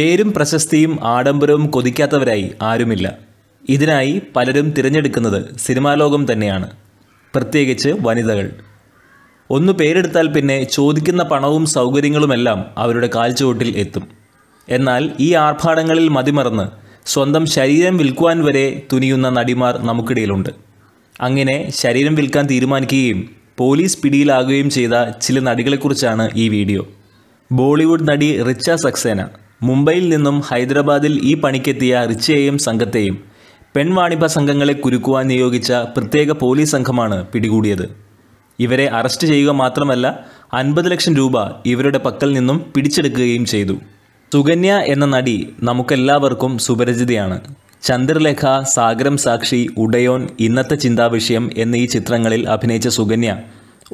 പേരും പ്രശസ്തിയും ആഡംബരവും കൊതിക്കാത്തവരായി ആരുമില്ല ഇതിനായി പലരും തിരഞ്ഞെടുക്കുന്നത് സിനിമാ ലോകം തന്നെയാണ് പ്രത്യേകിച്ച് വനിതകൾ ഒന്ന് പേരെടുത്താൽ പിന്നെ ചോദിക്കുന്ന പണവും സൗകര്യങ്ങളുമെല്ലാം അവരുടെ കാൽച്ചുവട്ടിൽ എത്തും എന്നാൽ ഈ ആർഭാടങ്ങളിൽ മതിമറന്ന് സ്വന്തം ശരീരം വിൽക്കുവാൻ വരെ തുനിയുന്ന നടിമാർ നമുക്കിടയിലുണ്ട് അങ്ങനെ ശരീരം വിൽക്കാൻ തീരുമാനിക്കുകയും പോലീസ് പിടിയിലാകുകയും ചെയ്ത ചില നടികളെക്കുറിച്ചാണ് ഈ വീഡിയോ ബോളിവുഡ് നടി റിച്ച സക്സേന മുംബൈയിൽ നിന്നും ഹൈദരാബാദിൽ ഈ പണിക്കെത്തിയ റിച്ചയെയും സംഘത്തെയും പെൺവാണിഭ സംഘങ്ങളെ കുരുക്കുവാൻ നിയോഗിച്ച പ്രത്യേക പോലീസ് സംഘമാണ് പിടികൂടിയത് ഇവരെ അറസ്റ്റ് ചെയ്യുക മാത്രമല്ല അൻപത് ലക്ഷം രൂപ ഇവരുടെ പക്കൽ നിന്നും പിടിച്ചെടുക്കുകയും ചെയ്തു സുകന്യ എന്ന നടി നമുക്കെല്ലാവർക്കും സുപരിചിതയാണ് ചന്ദ്രലേഖ സാഗരം സാക്ഷി ഉടയോൻ ഇന്നത്തെ ചിന്താവിഷയം എന്നീ ചിത്രങ്ങളിൽ അഭിനയിച്ച സുകന്യ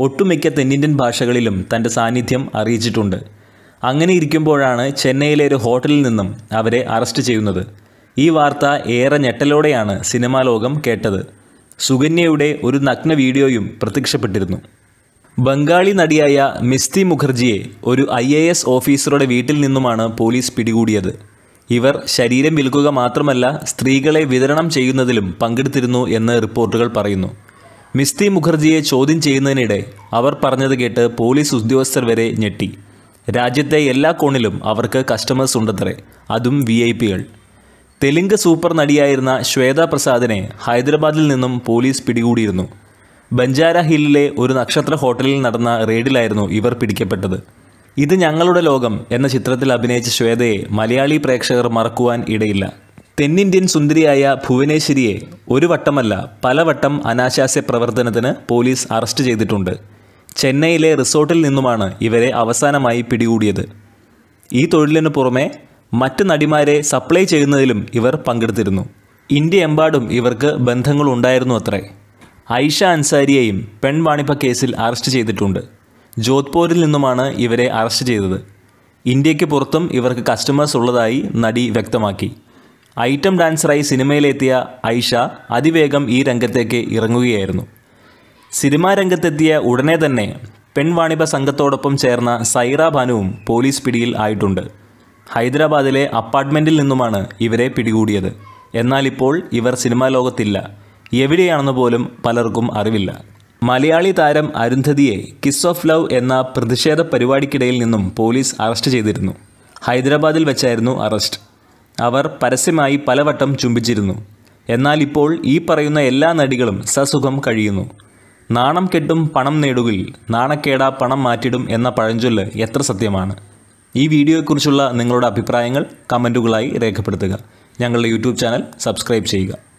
ഒട്ടുമിക്ക തെന്നിന്ത്യൻ ഭാഷകളിലും തൻ്റെ സാന്നിധ്യം അറിയിച്ചിട്ടുണ്ട് അങ്ങനെ ഇരിക്കുമ്പോഴാണ് ചെന്നൈയിലെ ഒരു ഹോട്ടലിൽ നിന്നും അവരെ അറസ്റ്റ് ചെയ്യുന്നത് ഈ വാർത്ത ഏറെ ഞെട്ടലോടെയാണ് സിനിമാ ലോകം കേട്ടത് സുകന്യയുടെ ഒരു നഗ്ന വീഡിയോയും പ്രത്യക്ഷപ്പെട്ടിരുന്നു ബംഗാളി നടിയായ മിസ്തി മുഖർജിയെ ഒരു ഐ എ എസ് ഓഫീസറുടെ വീട്ടിൽ നിന്നുമാണ് പോലീസ് പിടികൂടിയത് ഇവർ ശരീരം വിൽക്കുക മാത്രമല്ല സ്ത്രീകളെ വിതരണം ചെയ്യുന്നതിലും പങ്കെടുത്തിരുന്നു എന്ന് റിപ്പോർട്ടുകൾ പറയുന്നു മിസ്തി മുഖർജിയെ ചോദ്യം ചെയ്യുന്നതിനിടെ അവർ പറഞ്ഞത് കേട്ട് പോലീസ് ഉദ്യോഗസ്ഥർ വരെ ഞെട്ടി രാജ്യത്തെ എല്ലാ കോണിലും അവർക്ക് കസ്റ്റമേഴ്സ് ഉണ്ടത്രേ അതും വി ഐ പികൾ തെലുങ്ക് സൂപ്പർ നടിയായിരുന്ന ശ്വേത പ്രസാദിനെ ഹൈദരാബാദിൽ നിന്നും പോലീസ് പിടികൂടിയിരുന്നു ബഞ്ചാര ഹില്ലിലെ ഒരു നക്ഷത്ര ഹോട്ടലിൽ നടന്ന റെയ്ഡിലായിരുന്നു ഇവർ പിടിക്കപ്പെട്ടത് ഇത് ഞങ്ങളുടെ ലോകം എന്ന ചിത്രത്തിൽ അഭിനയിച്ച ശ്വേതയെ മലയാളി പ്രേക്ഷകർ മറക്കുവാൻ ഇടയില്ല തെന്നിന്ത്യൻ സുന്ദരിയായ ഭുവനേശ്വരിയെ ഒരു വട്ടമല്ല പലവട്ടം അനാശാസ്യ പ്രവർത്തനത്തിന് പോലീസ് അറസ്റ്റ് ചെയ്തിട്ടുണ്ട് ചെന്നൈയിലെ റിസോർട്ടിൽ നിന്നുമാണ് ഇവരെ അവസാനമായി പിടികൂടിയത് ഈ തൊഴിലിനു പുറമെ മറ്റ് നടിമാരെ സപ്ലൈ ചെയ്യുന്നതിലും ഇവർ പങ്കെടുത്തിരുന്നു ഇന്ത്യയെമ്പാടും ഇവർക്ക് ബന്ധങ്ങളുണ്ടായിരുന്നു അത്രേ ഐഷ അൻസാരിയെയും പെൺവാണിപ്പ കേസിൽ അറസ്റ്റ് ചെയ്തിട്ടുണ്ട് ജോധ്പൂരിൽ നിന്നുമാണ് ഇവരെ അറസ്റ്റ് ചെയ്തത് ഇന്ത്യക്ക് പുറത്തും ഇവർക്ക് കസ്റ്റമേഴ്സ് ഉള്ളതായി നടി വ്യക്തമാക്കി ഐറ്റം ഡാൻസറായി സിനിമയിലെത്തിയ ഐഷ അതിവേഗം ഈ രംഗത്തേക്ക് ഇറങ്ങുകയായിരുന്നു സിനിമാ രംഗത്തെത്തിയ ഉടനെ തന്നെ പെൺവാണിഭ സംഘത്തോടൊപ്പം ചേർന്ന സൈറ ഭാനുവും പോലീസ് പിടിയിൽ ആയിട്ടുണ്ട് ഹൈദരാബാദിലെ അപ്പാർട്ട്മെൻറ്റിൽ നിന്നുമാണ് ഇവരെ പിടികൂടിയത് എന്നാൽ ഇപ്പോൾ ഇവർ സിനിമാ ലോകത്തില്ല എവിടെയാണെന്ന് പോലും പലർക്കും അറിവില്ല മലയാളി താരം അരുന്ധതിയെ കിസ് ഓഫ് ലവ് എന്ന പ്രതിഷേധ പരിപാടിക്കിടയിൽ നിന്നും പോലീസ് അറസ്റ്റ് ചെയ്തിരുന്നു ഹൈദരാബാദിൽ വെച്ചായിരുന്നു അറസ്റ്റ് അവർ പരസ്യമായി പലവട്ടം ചുംബിച്ചിരുന്നു എന്നാൽ ഇപ്പോൾ ഈ പറയുന്ന എല്ലാ നടികളും സസുഖം കഴിയുന്നു നാണം കെട്ടും പണം നേടുകിൽ നാണക്കേടാ പണം മാറ്റിടും എന്ന പഴഞ്ചൊല്ല് എത്ര സത്യമാണ് ഈ വീഡിയോയെക്കുറിച്ചുള്ള നിങ്ങളുടെ അഭിപ്രായങ്ങൾ കമൻറ്റുകളായി രേഖപ്പെടുത്തുക ഞങ്ങളുടെ യൂട്യൂബ് ചാനൽ സബ്സ്ക്രൈബ് ചെയ്യുക